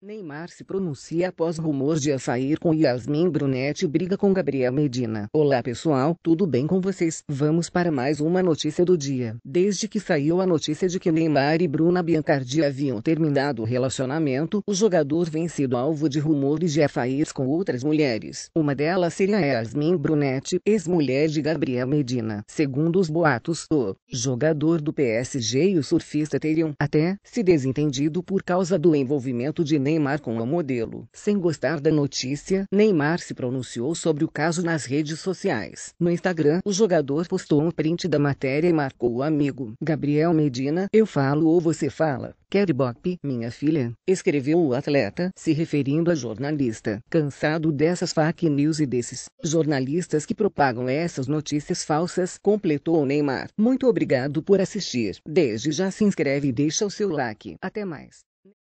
Neymar se pronuncia após rumor de sair com Yasmin Brunetti e briga com Gabriel Medina. Olá pessoal, tudo bem com vocês? Vamos para mais uma notícia do dia. Desde que saiu a notícia de que Neymar e Bruna Biancardi haviam terminado o relacionamento, o jogador vem sido alvo de rumores de afairs com outras mulheres. Uma delas seria Yasmin Brunetti, ex-mulher de Gabriel Medina. Segundo os boatos, o jogador do PSG e o surfista teriam até se desentendido por causa do envolvimento de Neymar com a modelo. Sem gostar da notícia, Neymar se pronunciou sobre o caso nas redes sociais. No Instagram, o jogador postou um print da matéria e marcou o amigo Gabriel Medina. Eu falo ou você fala. Kerry Bop, minha filha, escreveu o atleta, se referindo a jornalista. Cansado dessas fake news e desses jornalistas que propagam essas notícias falsas, completou o Neymar. Muito obrigado por assistir. Desde já se inscreve e deixa o seu like. Até mais.